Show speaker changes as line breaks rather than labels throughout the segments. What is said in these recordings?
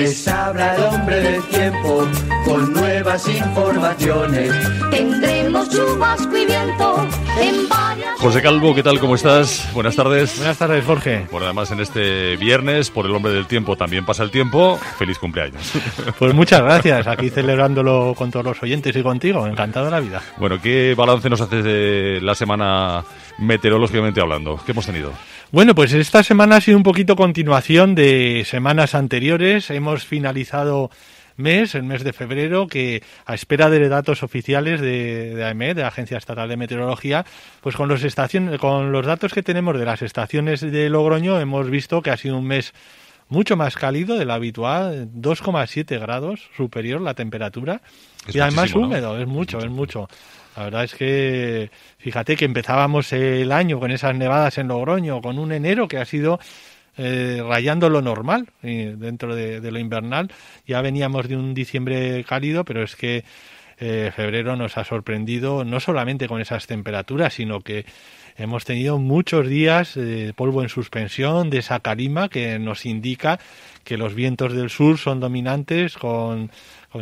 Gracias el tiempo con nuevas informaciones. Tendremos chubasco y viento en varias...
José Calvo, ¿qué tal? ¿Cómo estás? Buenas tardes. Buenas tardes, Jorge. Bueno, además en este viernes, por el hombre del tiempo también pasa el tiempo. Feliz cumpleaños.
Pues muchas gracias. Aquí celebrándolo con todos los oyentes y contigo. Encantado la vida.
Bueno, ¿qué balance nos haces de la semana meteorológicamente hablando? ¿Qué hemos tenido?
Bueno, pues esta semana ha sido un poquito continuación de semanas anteriores. Hemos finalizado mes, el mes de febrero, que a espera de datos oficiales de, de e, de la Agencia Estatal de Meteorología, pues con los, estaciones, con los datos que tenemos de las estaciones de Logroño hemos visto que ha sido un mes mucho más cálido de lo habitual, 2,7 grados superior la temperatura y además húmedo, es mucho, es mucho. La verdad es que fíjate que empezábamos el año con esas nevadas en Logroño, con un enero que ha sido eh, rayando lo normal eh, dentro de, lo invernal. Ya veníamos de un diciembre cálido, pero es que eh, febrero nos ha sorprendido no solamente con esas temperaturas, sino que Hemos tenido muchos días eh, de polvo en suspensión, de esa calima que nos indica que los vientos del sur son dominantes con,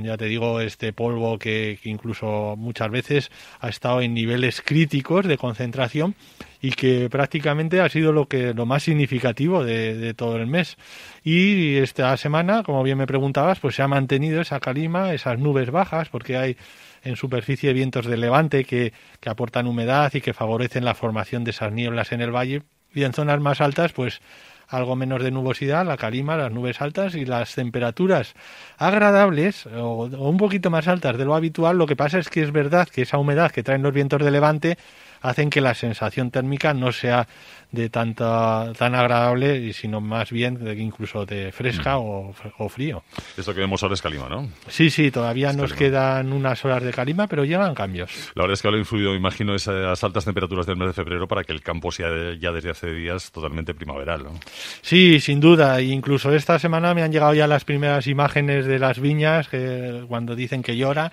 ya te digo, este polvo que, incluso muchas veces ha estado en niveles críticos de concentración y que prácticamente ha sido lo, que, lo más significativo de, todo el mes. Y esta semana, como bien me preguntabas, pues se ha mantenido esa calima, esas nubes bajas, porque hay en superficie vientos de levante que, que aportan humedad y que favorecen la formación de esas nieblas en el valle y en zonas más altas pues algo menos de nubosidad, la calima, las nubes altas y las temperaturas agradables o, un poquito más altas de lo habitual. Lo que pasa es que es verdad que esa humedad que traen los vientos de levante hacen que la sensación térmica no sea tan agradable sino más bien de, incluso de fresca mm. o, frío.
Esto que vemos ahora es calima, ¿no?
Sí, sí, todavía nos quedan unas horas de calima, pero llegan cambios.
La verdad es que lo ha influido, imagino, esas altas temperaturas del mes de febrero para que el campo sea ya desde hace días totalmente primaveral, ¿no?
Sí, sin duda. E incluso esta semana me han llegado ya las primeras imágenes de las viñas cuando dicen que llora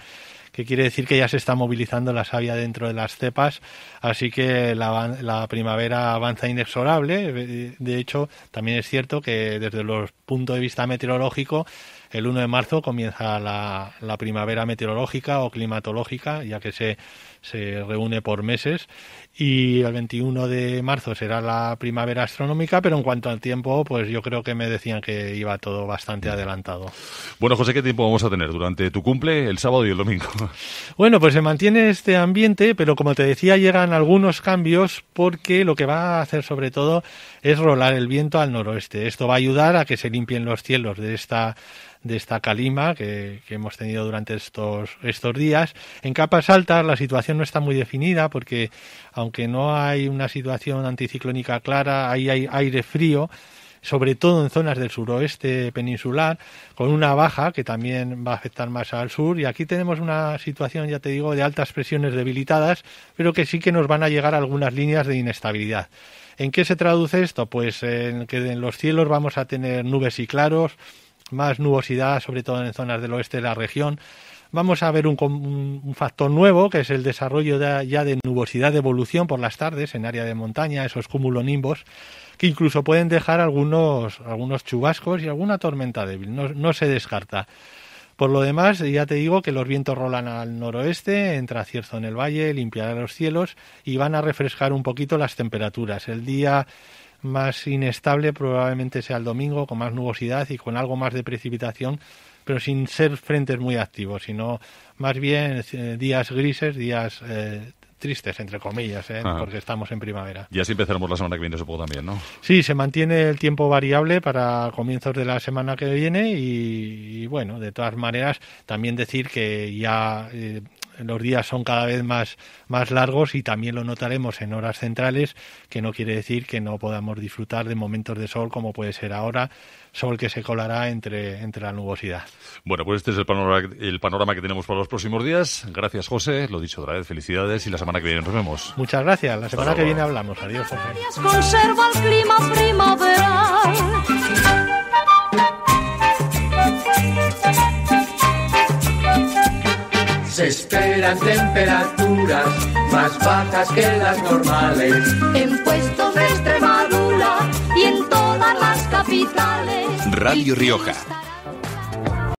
que quiere decir que ya se está movilizando la savia dentro de las cepas, así que la, primavera avanza inexorable. De hecho, también es cierto que desde los puntos de vista meteorológico, el 1 de marzo comienza la, primavera meteorológica o climatológica, ya que se, se, reúne por meses, y el 21 de marzo será la primavera astronómica, pero en cuanto al tiempo, pues yo creo que me decían que
iba todo bastante adelantado. Bueno, José, ¿qué tiempo vamos a tener durante tu cumple, el sábado y el domingo?
Bueno, pues se mantiene este ambiente, pero como te decía, llegan algunos cambios porque lo que va a hacer sobre todo es rolar el viento al noroeste. Esto va a ayudar a que se limpien los cielos de esta de esta calima que, hemos tenido durante estos, estos días. En capas altas la situación no está muy definida porque aunque no hay una situación anticiclónica clara, ahí hay aire frío sobre todo en zonas del suroeste peninsular, con una baja que también va a afectar más al sur. Y aquí tenemos una situación, ya te digo, de altas presiones debilitadas, pero que sí que nos van a llegar algunas líneas de inestabilidad. ¿En qué se traduce esto? Pues en que en los cielos vamos a tener nubes y claros, más nubosidad, sobre todo en zonas del oeste de la región. Vamos a ver un, un factor nuevo, que es el desarrollo ya de nubosidad de evolución por las tardes en área de montaña, esos cúmulos nimbos, que incluso pueden dejar algunos, algunos chubascos y alguna tormenta débil, no, se descarta. Por lo demás, ya te digo que los vientos rolan al noroeste, entra cierzo en el valle, limpiará los cielos y van a refrescar un poquito las temperaturas. El día más inestable probablemente sea el domingo, con más nubosidad y con algo más de precipitación, pero sin ser frentes muy activos, sino más bien eh, días grises, días eh, tristes, entre comillas, ¿eh? porque estamos en primavera.
Y así empezaremos la semana que viene, supongo también, ¿no?
Sí, se mantiene el tiempo variable para comienzos de la semana que viene y, bueno, de todas maneras, también decir que ya eh, los días son cada vez más, más largos y también lo notaremos en horas centrales, que no quiere decir que no podamos disfrutar de momentos de sol como puede ser ahora, sol que se colará entre, entre la nubosidad.
Bueno, pues este es el panorama, el panorama que tenemos para los próximos días. Gracias, José. Lo dicho otra vez, felicidades y la semana que viene nos vemos.
Muchas gracias. La semana que viene hablamos.
Adiós, José. Conserva el clima
las temperaturas más bajas que las normales. En puestos de Extremadura y en todas las capitales. Radio Rioja